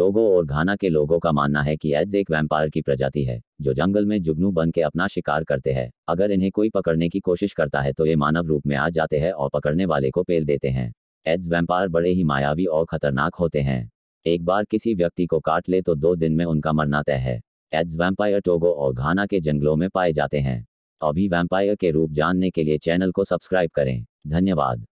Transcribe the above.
Togo और घाना के लोगों का मानना है कि एड्स एक वैम्पायर की प्रजाति है जो जंगल में जुगनू बन के अपना शिकार करते हैं अगर इन्हें कोई पकड़ने की कोशिश करता है तो ये मानव रूप में आ जाते हैं और पकड़ने वाले को पेल देते हैं एड्स वैम्पायर बड़े ही मायावी और खतरनाक होते हैं एक बार किसी व्यक्ति को काट ले तो दो दिन में उनका मरना तय है एड्स वैम्पायर टोगो और घाना के जंगलों में पाए जाते हैं अभी वैम्पायर के रूप जानने के लिए चैनल को सब्सक्राइब करें धन्यवाद